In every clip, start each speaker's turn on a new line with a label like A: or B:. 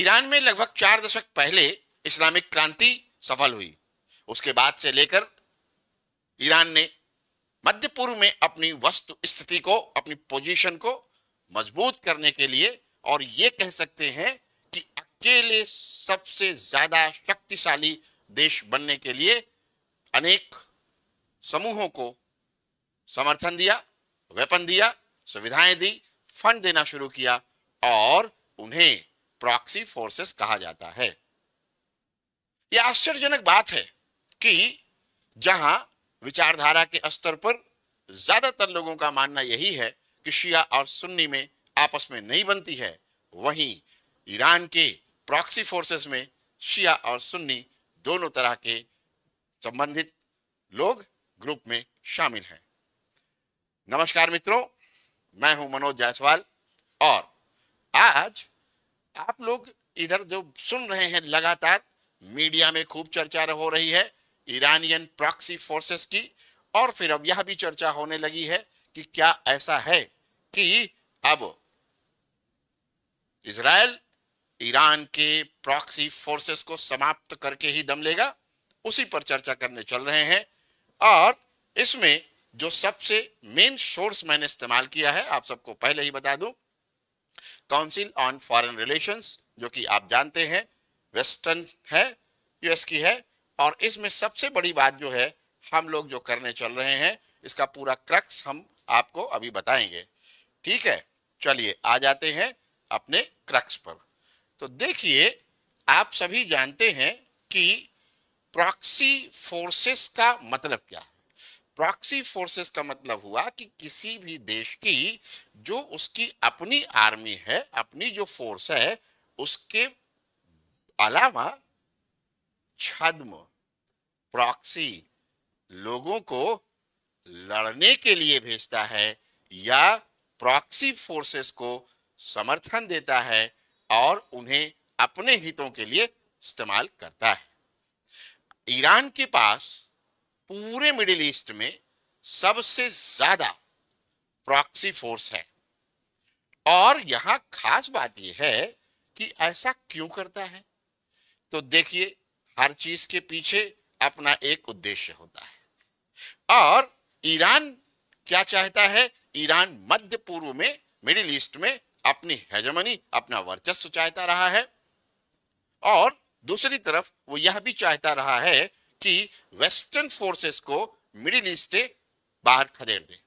A: Iran में लगभग चार दशक पहले इस्लामिक क्रांति सफल हुई उसके बाद से लेकर ईरान ने मध्य पूर्व में अपनी वस्तु स्थिति को अपनी पोजीशन को मजबूत करने के लिए और ये कह सकते हैं कि अकेले सबसे ज्यादा शक्तिशाली देश बनने के लिए अनेक समूहों को समर्थन दिया वेपन दिया सुविधाएं दी फंड देना शुरू किया और उन्हें प्रॉक्सी फोर्सेस कहा जाता है यह आश्चर्यजनक बात है कि जहां विचारधारा के स्तर पर ज्यादातर लोगों का मानना यही है कि शिया और सुन्नी में आपस में नहीं बनती है वहीं ईरान के प्रॉक्सी फोर्सेस में शिया और सुन्नी दोनों तरह के संबंधित लोग ग्रुप में शामिल हैं नमस्कार मित्रों मैं हूं मनोज जायसवाल और आज आप लोग इधर जो सुन रहे हैं लगातार मीडिया में खूब चर्चा हो रही है ईरानियन प्रॉक्सी फोर्सेस की और फिर अब यह भी चर्चा होने लगी है कि क्या ऐसा है कि अब इसराइल ईरान के प्रॉक्सी फोर्सेस को समाप्त करके ही दम लेगा उसी पर चर्चा करने चल रहे हैं और इसमें जो सबसे मेन सोर्स मैंने इस्तेमाल किया है आप सबको पहले ही बता दूं काउंसिल ऑन फॉरेन रिलेशंस जो कि आप जानते हैं वेस्टर्न है यूएस की है और इसमें सबसे बड़ी बात जो है हम लोग जो करने चल रहे हैं इसका पूरा क्रक्स हम आपको अभी बताएंगे ठीक है चलिए आ जाते हैं अपने क्रक्स पर तो देखिए आप सभी जानते हैं कि प्रॉक्सी फोर्सेस का मतलब क्या है प्रॉक्सी फोर्सेस का मतलब हुआ कि किसी भी देश की जो उसकी अपनी आर्मी है अपनी जो फोर्स है उसके अलावा छद्म प्रॉक्सी लोगों को लड़ने के लिए भेजता है या प्रॉक्सी फोर्सेस को समर्थन देता है और उन्हें अपने हितों के लिए इस्तेमाल करता है ईरान के पास पूरे मिडिल ईस्ट में सबसे ज्यादा प्रॉक्सी फोर्स है और यहां खास बात यह है कि ऐसा क्यों करता है तो देखिए हर चीज के पीछे अपना एक उद्देश्य होता है और ईरान क्या चाहता है ईरान मध्य पूर्व में मिडिल ईस्ट में अपनी हेजमनी अपना वर्चस्व चाहता रहा है और दूसरी तरफ वो यह भी चाहता रहा है कि वेस्टर्न फोर्सेस को मिडिल ईस्ट से बाहर खदेड़ दे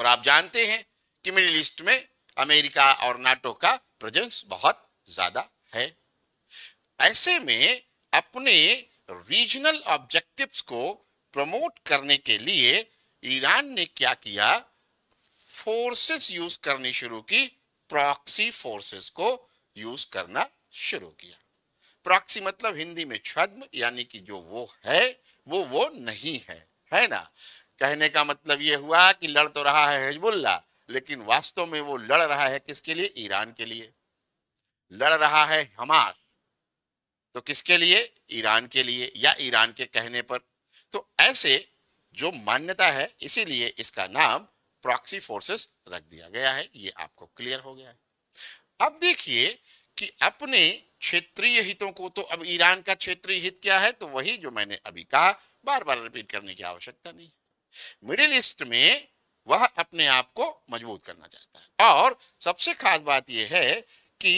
A: और आप जानते हैं कि मिडिल ईस्ट में अमेरिका और नाटो का प्रेजेंस बहुत ज्यादा है ऐसे में अपने रीजनल ऑब्जेक्टिव्स को प्रमोट करने के लिए ईरान ने क्या किया फोर्सेस यूज करनी शुरू की प्रॉक्सी फोर्सेस को यूज करना शुरू किया प्रॉक्सी मतलब हिंदी में छद्म यानी कि जो वो है वो वो नहीं है है ना कहने का मतलब ये हुआ कि लड़ तो रहा है हिजबुल्ला लेकिन वास्तव में वो लड़ रहा है किसके लिए ईरान के लिए लड़ रहा है हमास तो किसके लिए ईरान के लिए या ईरान के कहने पर तो ऐसे जो मान्यता है इसीलिए इसका नाम प्रॉक्सी फोर्सेस रख दिया गया है ये आपको क्लियर हो गया है अब देखिए कि अपने क्षेत्रीय हितों को तो अब ईरान का क्षेत्रीय हित क्या है तो वही जो मैंने अभी कहा बार बार रिपीट करने की आवश्यकता नहीं मिडिल ईस्ट में वह अपने आप को मजबूत करना चाहता है और सबसे खास बात यह है कि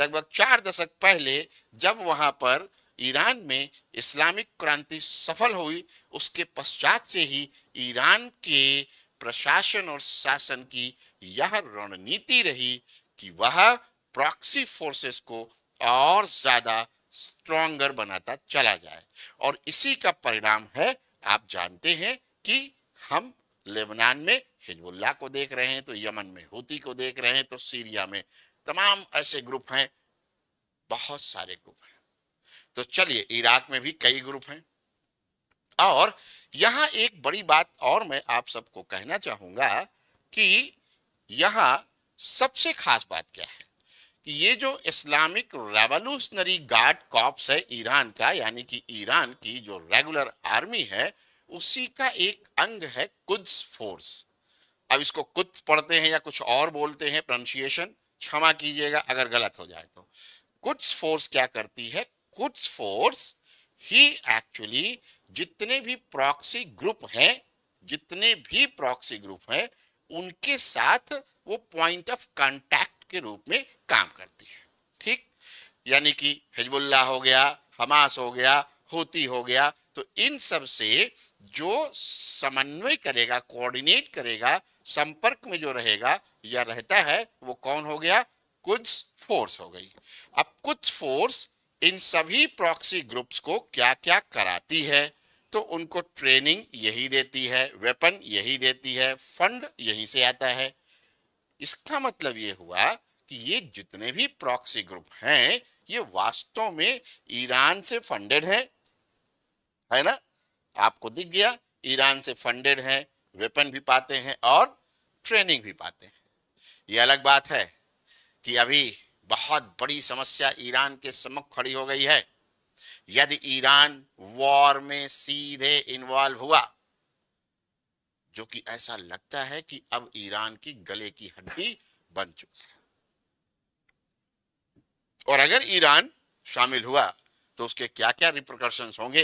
A: लगभग चार दशक पहले जब वहां पर ईरान में इस्लामिक क्रांति सफल हुई उसके पश्चात से ही ईरान के प्रशासन और शासन की यह रणनीति रही कि वह प्रॉक्सी फोर्सेस को और ज्यादा स्ट्रॉन्गर बनाता चला जाए और इसी का परिणाम है आप जानते हैं कि हम लेबनान में हिजबुल्ला को देख रहे हैं तो यमन में हूती को देख रहे हैं तो सीरिया में तमाम ऐसे ग्रुप हैं बहुत सारे ग्रुप हैं तो चलिए इराक में भी कई ग्रुप हैं और यहां एक बड़ी बात और मैं आप सबको कहना चाहूंगा कि यहाँ सबसे खास बात क्या है कि ये जो इस्लामिक रेवोल्यूशनरी गार्ड कॉप्स है ईरान का यानी कि ईरान की जो रेगुलर आर्मी है उसी का एक अंग है कुद्स फोर्स अब इसको कुद्स पढ़ते हैं या कुछ और बोलते हैं प्रोनाउंसिएशन क्षमा कीजिएगा अगर गलत हो जाए तो कुद्स फोर्स क्या करती है कुद्स फोर्स ही एक्चुअली जितने भी प्रॉक्सी ग्रुप हैं जितने भी प्रॉक्सी ग्रुप हैं उनके साथ वो पॉइंट ऑफ कांटेक्ट के रूप में काम करती है ठीक यानी कि हिजबुल्ला हो गया हमास हो गया होती हो गया तो इन सब से जो समन्वय करेगा कोऑर्डिनेट करेगा संपर्क में जो रहेगा या रहता है वो कौन हो गया कुछ फोर्स हो गई अब कुछ फोर्स इन सभी प्रॉक्सी ग्रुप्स को क्या क्या कराती है तो उनको ट्रेनिंग यही देती है वेपन यही देती है फंड यहीं से आता है इसका मतलब ये हुआ कि ये जितने भी प्रॉक्सी ग्रुप हैं ये वास्तव में ईरान से फंडेड है है ना आपको दिख गया ईरान से फंडेड है वेपन भी पाते हैं और ट्रेनिंग भी पाते हैं ये अलग बात है कि अभी बहुत बड़ी समस्या ईरान के समक्ष खड़ी हो गई है यदि ईरान वॉर में सीधे इन्वॉल्व हुआ जो कि ऐसा लगता है कि अब ईरान की गले की हड्डी बन चुकी है और अगर ईरान शामिल हुआ तो उसके क्या क्या रिप्रिकॉशंस होंगे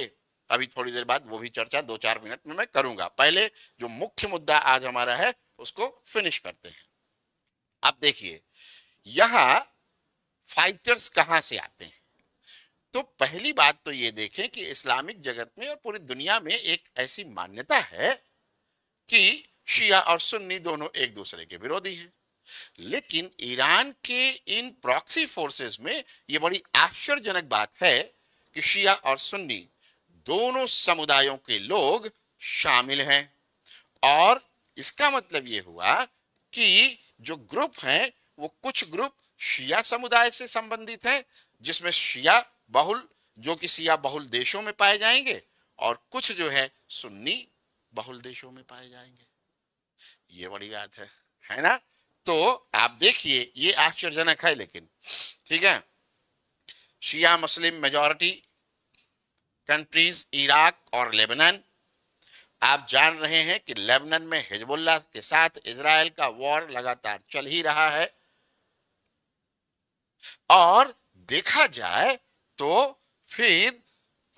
A: अभी थोड़ी देर बाद वो भी चर्चा दो चार मिनट में मैं करूंगा पहले जो मुख्य मुद्दा आज हमारा है उसको फिनिश करते हैं आप देखिए यहां फाइटर्स कहां से आते हैं तो पहली बात तो ये देखें कि इस्लामिक जगत में और पूरी दुनिया में एक ऐसी मान्यता है कि शिया और सुन्नी दोनों एक दूसरे के विरोधी हैं लेकिन ईरान के इन प्रॉक्सी फोर्सेस में यह बड़ी आश्चर्यजनक बात है कि शिया और सुन्नी दोनों समुदायों के लोग शामिल हैं और इसका मतलब ये हुआ कि जो ग्रुप हैं वो कुछ ग्रुप शिया समुदाय से संबंधित हैं जिसमें शिया बहुल जो कि शिया बहुल देशों में पाए जाएंगे और कुछ जो है सुन्नी बहुल देशों में पाए जाएंगे ये बड़ी बात है है ना तो आप देखिए ये आश्चर्यजनक है लेकिन ठीक है Shia Muslim majority countries Iraq और लेबनान आप जान रहे हैं कि लेबनान में हिजबुल्ला के साथ इसराइल का वॉर लगातार चल ही रहा है और देखा जाए तो फिर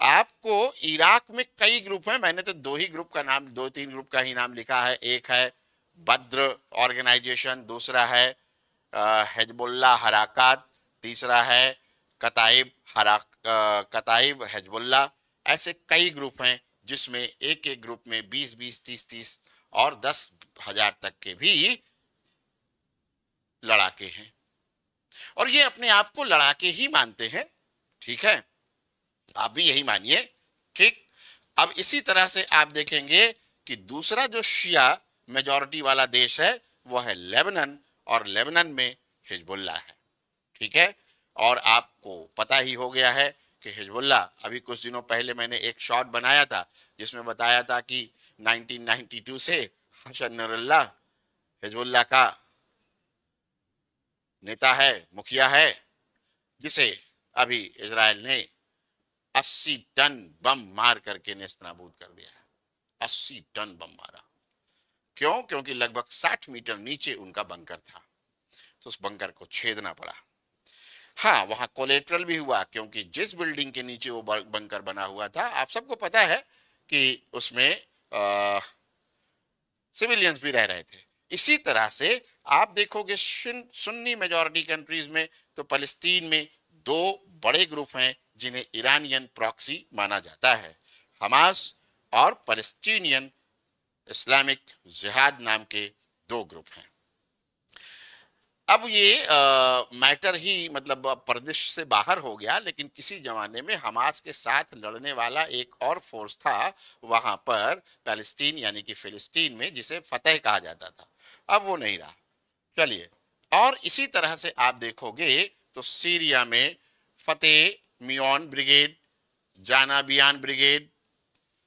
A: आपको इराक में कई ग्रुप हैं मैंने तो दो ही ग्रुप का नाम दो तीन ग्रुप का ही नाम लिखा है एक है बद्र ऑर्गेनाइजेशन दूसरा है हजबुल्ला हराकत तीसरा है कताइब हरा कताइब हजबुल्ला ऐसे कई ग्रुप हैं जिसमें एक एक ग्रुप में बीस बीस तीस तीस और दस हजार तक के भी लड़ाके हैं और ये अपने आप को लड़ाके ही मानते हैं ठीक है आप भी यही मानिए ठीक अब इसी तरह से आप देखेंगे कि दूसरा जो शिया मेजोरिटी वाला देश है वह है लेबनन और लेबनन में हिजबुल्ला है ठीक है और आपको पता ही हो गया है कि हिजबुल्ला अभी कुछ दिनों पहले मैंने एक शॉट बनाया था जिसमें बताया था कि 1992 से हसन नरल्ला हिजबुल्ला का नेता है मुखिया है जिसे अभी इसराइल ने अस्सी टन बम मार करके नेस्तनाबूद कर दिया है अस्सी टन बम मारा क्यों क्योंकि लगभग साठ मीटर नीचे उनका बंकर था तो उस बंकर को छेदना पड़ा हाँ वहां कोलेट्रल भी हुआ क्योंकि जिस बिल्डिंग के नीचे वो बंकर बना हुआ था आप सबको पता है कि उसमें सिविलियंस भी रह रहे थे इसी तरह से आप देखोगे सुन्नी मेजोरिटी कंट्रीज में तो फलस्तीन में दो बड़े ग्रुप हैं जिन्हें ईरानियन प्रॉक्सी माना जाता है हमास और पैलेस्टीनियन इस्लामिक जिहाद नाम के दो ग्रुप हैं अब ये आ, मैटर ही मतलब प्रदेश से बाहर हो गया लेकिन किसी जमाने में हमास के साथ लड़ने वाला एक और फोर्स था वहाँ पर पैलेस्टीन यानी कि फिलिस्तीन में जिसे फतेह कहा जाता था अब वो नहीं रहा चलिए और इसी तरह से आप देखोगे तो सीरिया में फतेह मियोन ब्रिगेड जाना बियान ब्रिगेड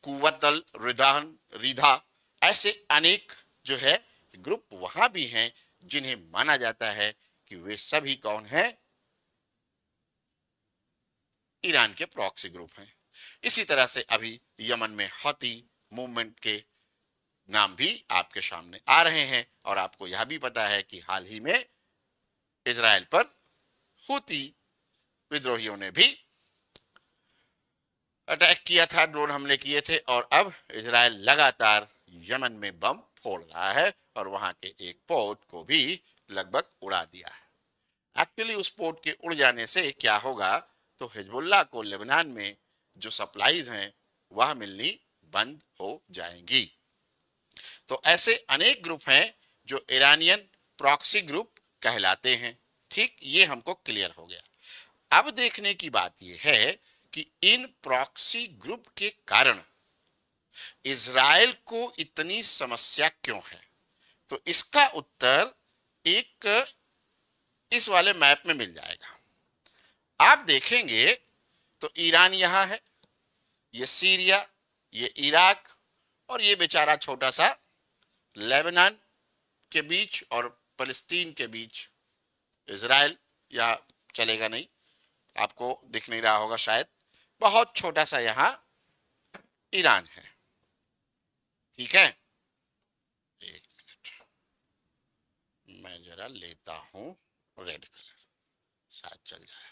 A: कुवतल रिदान रिधा ऐसे अनेक जो है ग्रुप वहां भी हैं जिन्हें माना जाता है कि वे सभी कौन हैं ईरान के प्रॉक्सी ग्रुप हैं इसी तरह से अभी यमन में हती मूवमेंट के नाम भी आपके सामने आ रहे हैं और आपको यह भी पता है कि हाल ही में इसराइल पर हुती विद्रोहियों ने भी अटैक किया था ड्रोन हमले किए थे और अब इसराइल लगातार यमन में बम फोड़ रहा है और वहां के एक पोर्ट को भी लगभग उड़ा दिया है एक्चुअली उस पोर्ट के उड़ जाने से क्या होगा तो हिजबुल्ला को लेबनान में जो सप्लाईज हैं वह मिलनी बंद हो जाएंगी तो ऐसे अनेक ग्रुप हैं जो ईरानियन प्रॉक्सी ग्रुप कहलाते हैं ठीक ये हमको क्लियर हो गया अब देखने की बात यह है कि इन प्रॉक्सी ग्रुप के कारण इसराइल को इतनी समस्या क्यों है तो इसका उत्तर एक इस वाले मैप में मिल जाएगा आप देखेंगे तो ईरान यहां है ये सीरिया ये इराक और ये बेचारा छोटा सा लेबनान के बीच और फलस्तीन के बीच इसराइल या चलेगा नहीं आपको दिख नहीं रहा होगा शायद बहुत छोटा सा यहाँ ईरान है ठीक है एक मिनट मैं जरा लेता हूँ रेड कलर साथ चल जाए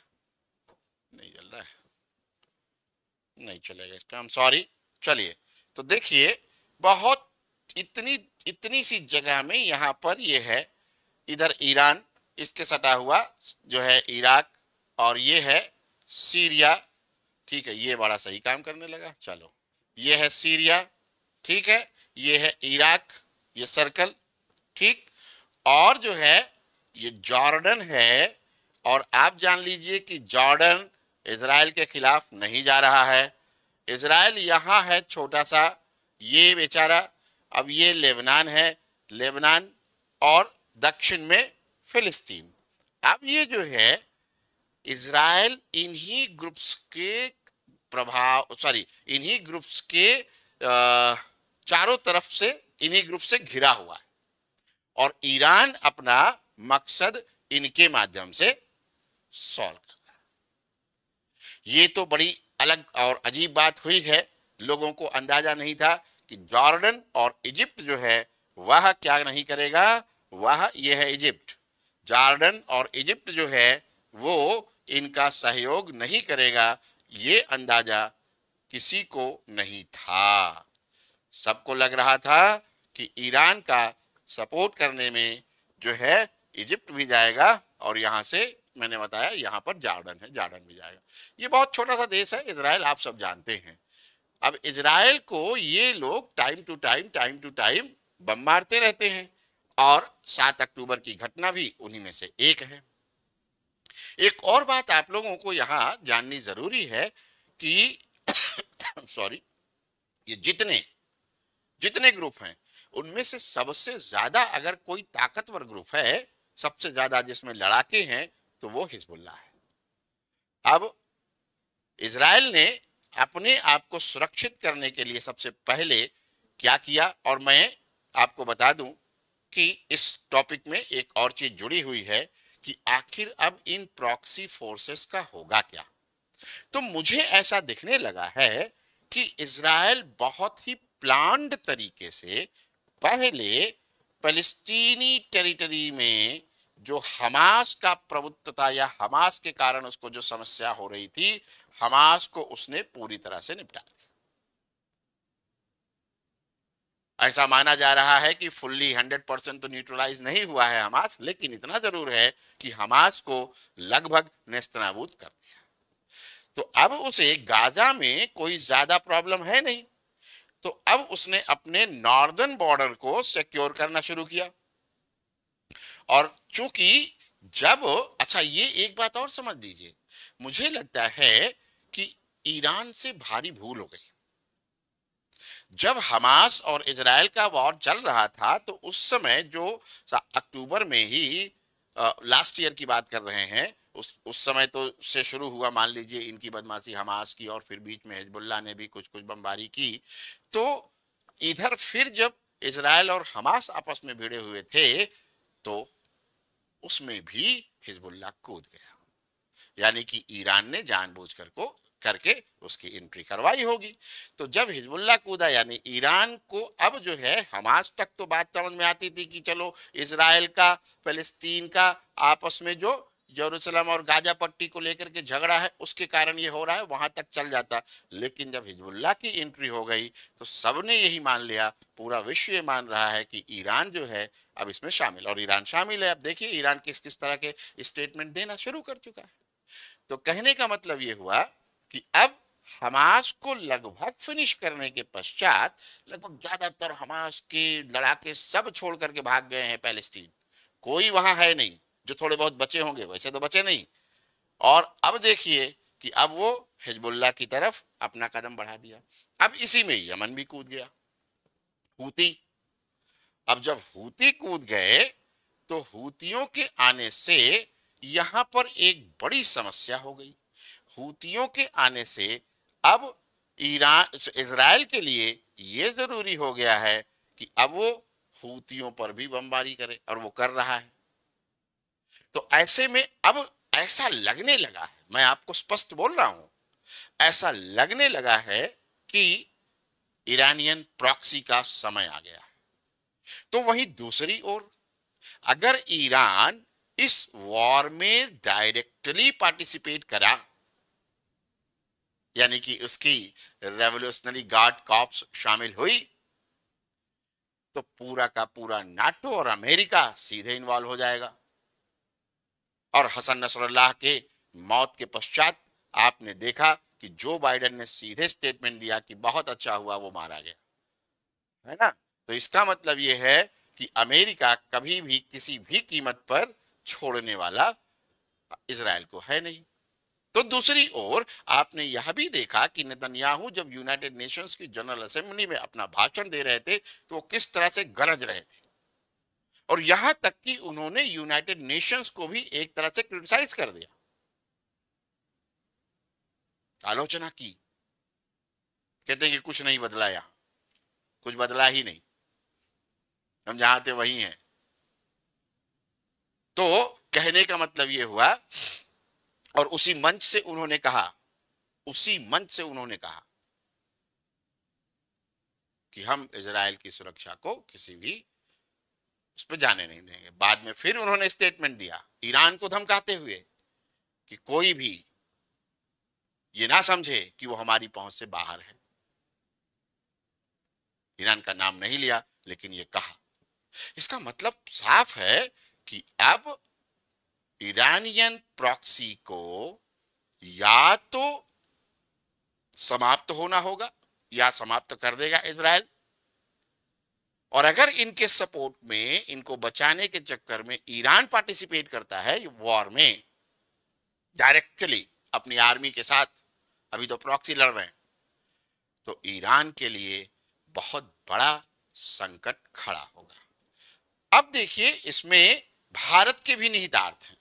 A: नहीं चल रहा है नहीं चलेगा इस पर हम सॉरी चलिए तो देखिए बहुत इतनी इतनी सी जगह में यहाँ पर ये यह है इधर ईरान इसके सटा हुआ जो है इराक और ये है सीरिया ठीक है ये बड़ा सही काम करने लगा चलो ये है सीरिया ठीक है ये है इराक ये सर्कल ठीक और जो है ये जॉर्डन है और आप जान लीजिए कि जॉर्डन इसराइल के खिलाफ नहीं जा रहा है इसराइल यहाँ है छोटा सा ये बेचारा अब ये लेबनान है लेबनान और दक्षिण में फिलिस्तीन अब ये जो है इसराइल इन्हीं ग्रुप्स के प्रभाव सॉरी इन्हीं ग्रुप्स के चारों तरफ से इन्हीं ग्रुप से घिरा हुआ है और ईरान अपना मकसद इनके माध्यम से सॉल्व कर रहा है ये तो बड़ी अलग और अजीब बात हुई है लोगों को अंदाजा नहीं था कि जॉर्डन और इजिप्ट जो है वह क्या नहीं करेगा वह यह है इजिप्ट जार्डन और इजिप्ट जो है वो इनका सहयोग नहीं करेगा ये अंदाजा किसी को नहीं था सबको लग रहा था कि ईरान का सपोर्ट करने में जो है इजिप्ट भी जाएगा और यहाँ से मैंने बताया यहाँ पर जार्डन है जार्डन भी जाएगा ये बहुत छोटा सा देश है इसराइल आप सब जानते हैं अब इसराइल को ये लोग time to time time to time bomb मारते रहते हैं और सात अक्टूबर की घटना भी उन्हीं में से एक है एक और बात आप लोगों को यहाँ जाननी जरूरी है कि सॉरी ये जितने जितने ग्रुप हैं उनमें से सबसे ज्यादा अगर कोई ताकतवर ग्रुप है सबसे ज्यादा जिसमें लड़ाके हैं तो वो हिजबुल्ला है अब इसराइल ने अपने आप को सुरक्षित करने के लिए सबसे पहले क्या किया और मैं आपको बता दूं कि इस टॉपिक में एक और चीज जुड़ी हुई है कि आखिर अब इन प्रॉक्सी फोर्सेस का होगा क्या तो मुझे ऐसा दिखने लगा है कि इसराइल बहुत ही प्लांड तरीके से पहले फलस्तीनी टेरिटरी में जो हमास का प्रभुत्वता या हमास के कारण उसको जो समस्या हो रही थी हमास को उसने पूरी तरह से निपटा दिया ऐसा माना जा रहा है कि फुल्ली हंड्रेड परसेंट तो न्यूट्रलाइज नहीं हुआ है हमास लेकिन इतना जरूर है कि हमास को लगभग नेस्तनाबूद कर दिया तो अब उसे गाजा में कोई ज्यादा प्रॉब्लम है नहीं तो अब उसने अपने नॉर्दर्न बॉर्डर को सिक्योर करना शुरू किया और चूंकि जब अच्छा ये एक बात और समझ दीजिए मुझे लगता है कि ईरान से भारी भूल हो गई जब हमास और इसराइल का वॉर चल रहा था तो उस समय जो अक्टूबर में ही आ, लास्ट ईयर की बात कर रहे हैं उस उस समय तो से शुरू हुआ मान लीजिए इनकी बदमाशी हमास की और फिर बीच में हिजबुल्ला ने भी कुछ कुछ बमबारी की तो इधर फिर जब इसराइल और हमास आपस में भिड़े हुए थे तो उसमें भी हिजबुल्ला कूद गया यानी कि ईरान ने जानबूझकर को करके उसकी एंट्री करवाई होगी तो जब हिजबुल्ला कूदा यानी ईरान को अब जो है हमास तक तो बात समझ में आती थी कि चलो इसराइल का फलस्तीन का आपस में जो यरूशलेम और गाजा पट्टी को लेकर के झगड़ा है उसके कारण ये हो रहा है वहां तक चल जाता लेकिन जब हिजबुल्ला की एंट्री हो गई तो सबने यही मान लिया पूरा विश्व ये मान रहा है कि ईरान जो है अब इसमें शामिल और ईरान शामिल है अब देखिए ईरान किस किस तरह के स्टेटमेंट देना शुरू कर चुका है तो कहने का मतलब ये हुआ कि अब हमास को लगभग फिनिश करने के पश्चात लगभग ज़्यादातर हमास के लड़ाके सब छोड़ करके भाग गए हैं पैलेस्टीन कोई वहां है नहीं जो थोड़े बहुत बचे होंगे वैसे तो बचे नहीं और अब देखिए कि अब वो हिजबुल्ला की तरफ अपना कदम बढ़ा दिया अब इसी में यमन भी कूद गया हूती अब जब हूती कूद गए तो हूतियों के आने से यहां पर एक बड़ी समस्या हो गई हूतियों के आने से अब ईरान इसराइल के लिए ये ज़रूरी हो गया है कि अब वो हूतियों पर भी बमबारी करे और वो कर रहा है तो ऐसे में अब ऐसा लगने लगा है मैं आपको स्पष्ट बोल रहा हूं ऐसा लगने लगा है कि ईरानियन प्रॉक्सी का समय आ गया है तो वहीं दूसरी ओर अगर ईरान इस वॉर में डायरेक्टली पार्टिसिपेट करा यानी कि उसकी रेवोल्यूशनरी गार्ड कॉप्स शामिल हुई तो पूरा का पूरा नाटो और अमेरिका सीधे इन्वॉल्व हो जाएगा और हसन नसरुल्लाह के मौत के पश्चात आपने देखा कि जो बाइडेन ने सीधे स्टेटमेंट दिया कि बहुत अच्छा हुआ वो मारा गया है ना तो इसका मतलब यह है कि अमेरिका कभी भी किसी भी कीमत पर छोड़ने वाला इसराइल को है नहीं तो दूसरी ओर आपने यह भी देखा कि नितन्याहू जब यूनाइटेड नेशंस की जनरल असेंबली में अपना भाषण दे रहे थे तो वो किस तरह से गरज रहे थे और यहां तक कि उन्होंने यूनाइटेड नेशंस को भी एक तरह से क्रिटिसाइज कर दिया आलोचना की कहते हैं कि कुछ नहीं बदला यहां कुछ बदला ही नहीं हम जहां थे वही हैं तो कहने का मतलब यह हुआ और उसी मंच से उन्होंने कहा उसी मंच से उन्होंने कहा कि हम इसराइल की सुरक्षा को किसी भी उस पर जाने नहीं देंगे बाद में फिर उन्होंने स्टेटमेंट दिया ईरान को धमकाते हुए कि कोई भी ये ना समझे कि वो हमारी पहुंच से बाहर है ईरान का नाम नहीं लिया लेकिन ये कहा इसका मतलब साफ है कि अब ईरानियन प्रॉक्सी को या तो समाप्त होना होगा या समाप्त कर देगा इसराइल और अगर इनके सपोर्ट में इनको बचाने के चक्कर में ईरान पार्टिसिपेट करता है वॉर में डायरेक्टली अपनी आर्मी के साथ अभी तो प्रॉक्सी लड़ रहे हैं तो ईरान के लिए बहुत बड़ा संकट खड़ा होगा अब देखिए इसमें भारत के भी निहितार्थ हैं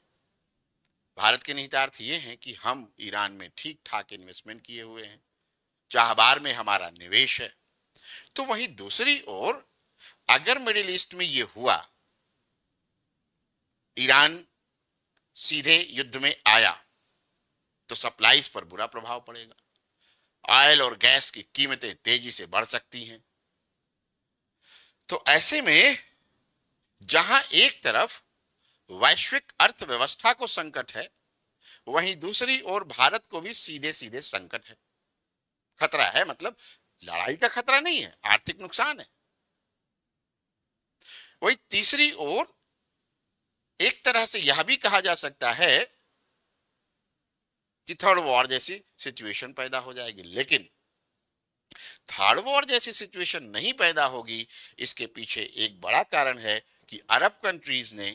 A: भारत के निहितार्थ ये हैं कि हम ईरान में ठीक ठाक इन्वेस्टमेंट किए हुए हैं चाहबार में हमारा निवेश है तो वहीं दूसरी ओर अगर मिडिल ईस्ट में ये हुआ ईरान सीधे युद्ध में आया तो सप्लाईज पर बुरा प्रभाव पड़ेगा ऑयल और गैस की कीमतें तेजी से बढ़ सकती हैं तो ऐसे में जहां एक तरफ वैश्विक अर्थव्यवस्था को संकट है वहीं दूसरी ओर भारत को भी सीधे सीधे संकट है खतरा है मतलब लड़ाई का खतरा नहीं है आर्थिक नुकसान है वही तीसरी ओर एक तरह से यह भी कहा जा सकता है कि थर्ड वॉर जैसी सिचुएशन पैदा हो जाएगी लेकिन थर्ड वॉर जैसी सिचुएशन नहीं पैदा होगी इसके पीछे एक बड़ा कारण है कि अरब कंट्रीज ने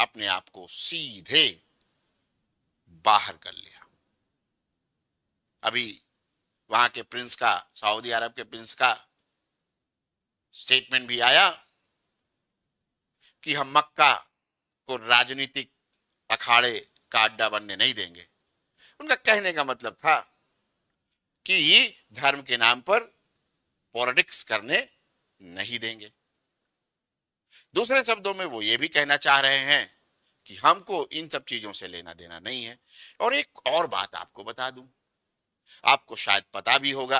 A: अपने आप को सीधे बाहर कर लिया अभी वहां के प्रिंस का सऊदी अरब के प्रिंस का स्टेटमेंट भी आया कि हम मक्का को राजनीतिक अखाड़े का अड्डा बनने नहीं देंगे उनका कहने का मतलब था कि धर्म के नाम पर पॉलिटिक्स करने नहीं देंगे दूसरे शब्दों में वो ये भी कहना चाह रहे हैं कि हमको इन सब चीजों से लेना देना नहीं है और एक और बात आपको बता दूं आपको शायद पता भी होगा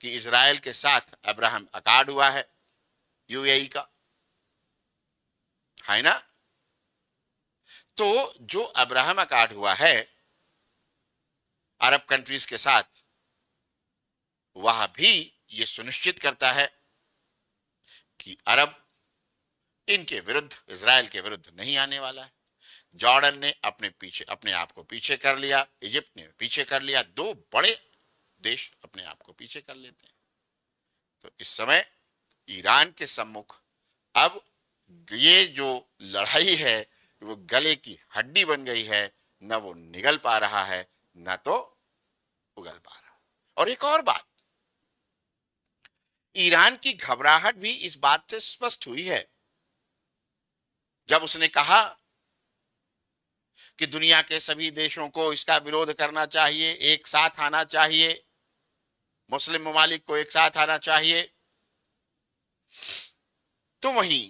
A: कि इसराइल के साथ अब्राहम अकार्ड हुआ है यूएई का है ना तो जो अब्राहम अकार्ड हुआ है अरब कंट्रीज के साथ वह भी ये सुनिश्चित करता है कि अरब इनके विरुद्ध इसराइल के विरुद्ध नहीं आने वाला है जॉर्डन ने अपने पीछे अपने आप को पीछे कर लिया इजिप्ट ने पीछे कर लिया दो बड़े देश अपने आप को पीछे कर लेते हैं तो इस समय ईरान के सम्मुख अब ये जो लड़ाई है वो गले की हड्डी बन गई है न वो निगल पा रहा है न तो उगल पा रहा और एक और बात ईरान की घबराहट भी इस बात से स्पष्ट हुई है जब उसने कहा कि दुनिया के सभी देशों को इसका विरोध करना चाहिए एक साथ आना चाहिए मुस्लिम ममालिक को एक साथ आना चाहिए तो वहीं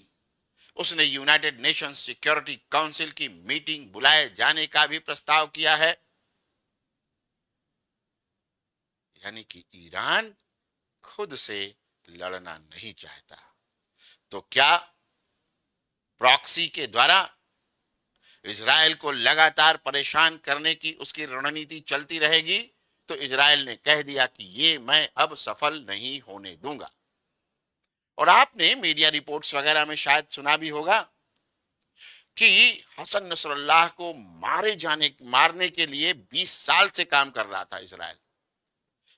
A: उसने यूनाइटेड नेशन सिक्योरिटी काउंसिल की मीटिंग बुलाए जाने का भी प्रस्ताव किया है यानी कि ईरान खुद से लड़ना नहीं चाहता तो क्या प्रॉक्सी के द्वारा इसराइल को लगातार परेशान करने की उसकी रणनीति चलती रहेगी तो इसराइल ने कह दिया कि ये मैं अब सफल नहीं होने दूंगा और आपने मीडिया रिपोर्ट्स वगैरह में शायद सुना भी होगा कि हसन नसरुल्लाह को मारे जाने मारने के लिए 20 साल से काम कर रहा था इसराइल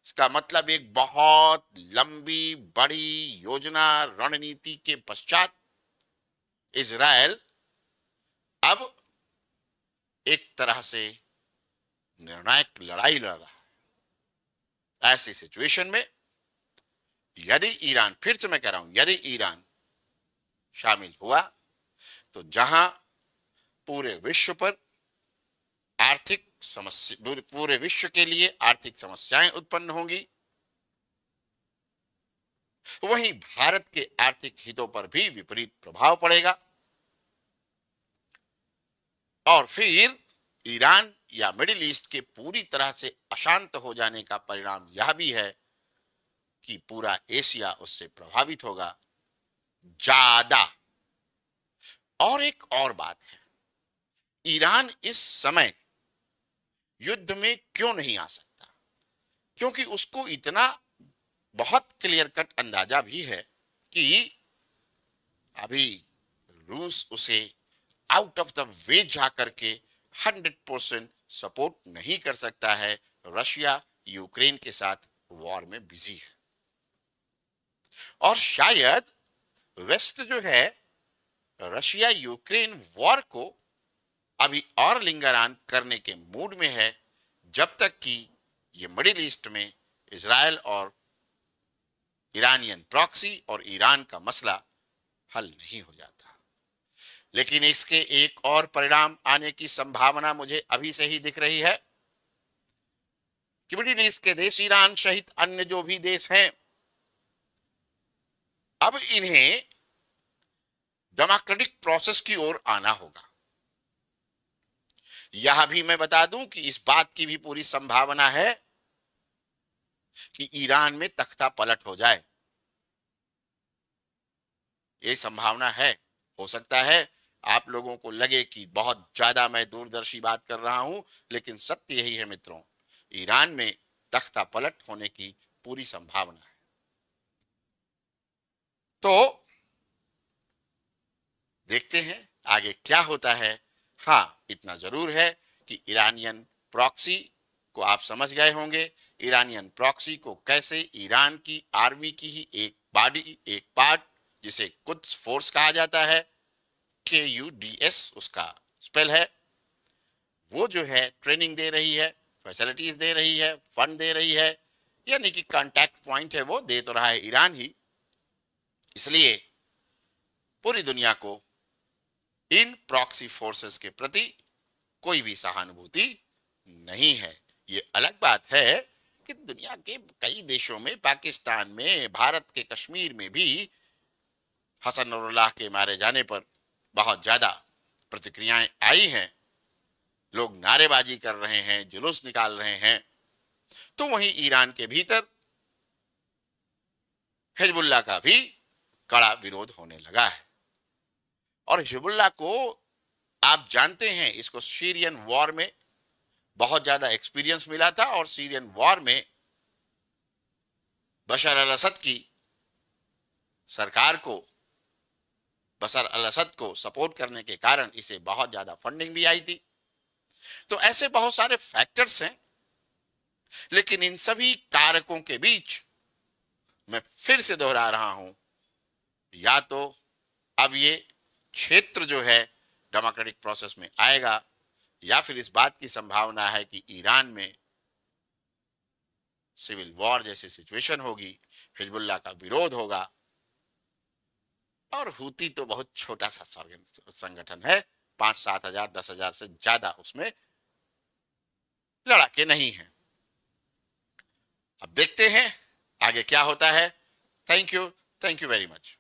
A: इसका मतलब एक बहुत लंबी बड़ी योजना रणनीति के पश्चात इज़राइल अब एक तरह से निर्णायक लड़ाई लड़ रहा है ऐसी सिचुएशन में यदि ईरान फिर से मैं कह रहा हूं यदि ईरान शामिल हुआ तो जहां पूरे विश्व पर आर्थिक समस्या पूरे विश्व के लिए आर्थिक समस्याएं उत्पन्न होंगी वहीं भारत के आर्थिक हितों पर भी विपरीत प्रभाव पड़ेगा और फिर ईरान या मिडिल ईस्ट के पूरी तरह से अशांत हो जाने का परिणाम यह भी है कि पूरा एशिया उससे प्रभावित होगा ज्यादा और एक और बात है ईरान इस समय युद्ध में क्यों नहीं आ सकता क्योंकि उसको इतना बहुत क्लियर कट अंदाजा भी है कि अभी रूस उसे आउट ऑफ द वे जा करके 100 परसेंट सपोर्ट नहीं कर सकता है रशिया यूक्रेन के साथ वॉर में बिजी है और शायद वेस्ट जो है रशिया यूक्रेन वॉर को अभी और लिंगरान करने के मूड में है जब तक कि ये मिडिल ईस्ट में इसराइल और ईरानियन प्रॉक्सी और ईरान का मसला हल नहीं हो जाता लेकिन इसके एक और परिणाम आने की संभावना मुझे अभी से ही दिख रही है किबड़ी देश के देश ईरान सहित अन्य जो भी देश हैं अब इन्हें डेमोक्रेटिक प्रोसेस की ओर आना होगा यह भी मैं बता दूं कि इस बात की भी पूरी संभावना है कि ईरान में तख्ता पलट हो जाए ये संभावना है हो सकता है आप लोगों को लगे कि बहुत ज्यादा मैं दूरदर्शी बात कर रहा हूं लेकिन सत्य यही है मित्रों ईरान में तख्ता पलट होने की पूरी संभावना है तो देखते हैं आगे क्या होता है हाँ इतना जरूर है कि ईरानियन प्रॉक्सी को आप समझ गए होंगे ईरानियन प्रॉक्सी को कैसे ईरान की आर्मी की ही एक बॉडी एक पार्ट जिसे कुछ फोर्स कहा जाता है के यू डी एस उसका स्पेल है वो जो है ट्रेनिंग दे रही है फैसिलिटीज दे रही है फंड दे रही है यानी कि कांटेक्ट पॉइंट है वो दे तो रहा है ईरान ही इसलिए पूरी दुनिया को इन प्रॉक्सी फोर्सेस के प्रति कोई भी सहानुभूति नहीं है ये अलग बात है कि दुनिया के कई देशों में पाकिस्तान में भारत के कश्मीर में भी हसन नूरुल्लाह के मारे जाने पर बहुत ज़्यादा प्रतिक्रियाएं आई हैं लोग नारेबाजी कर रहे हैं जुलूस निकाल रहे हैं तो वहीं ईरान के भीतर हिजबुल्ला का भी कड़ा विरोध होने लगा है और हिजबुल्ला को आप जानते हैं इसको सीरियन वॉर में बहुत ज़्यादा एक्सपीरियंस मिला था और सीरियन वॉर में बशर अल असद की सरकार को बसर अल असद को सपोर्ट करने के कारण इसे बहुत ज़्यादा फंडिंग भी आई थी तो ऐसे बहुत सारे फैक्टर्स हैं लेकिन इन सभी कारकों के बीच मैं फिर से दोहरा रहा हूं या तो अब ये क्षेत्र जो है डेमोक्रेटिक प्रोसेस में आएगा या फिर इस बात की संभावना है कि ईरान में सिविल वॉर जैसी सिचुएशन होगी हिजबुल्ला का विरोध होगा और हूती तो बहुत छोटा सा संगठन है पांच सात हजार दस हजार से ज्यादा उसमें लड़ाके नहीं है अब देखते हैं आगे क्या होता है thank you thank you very much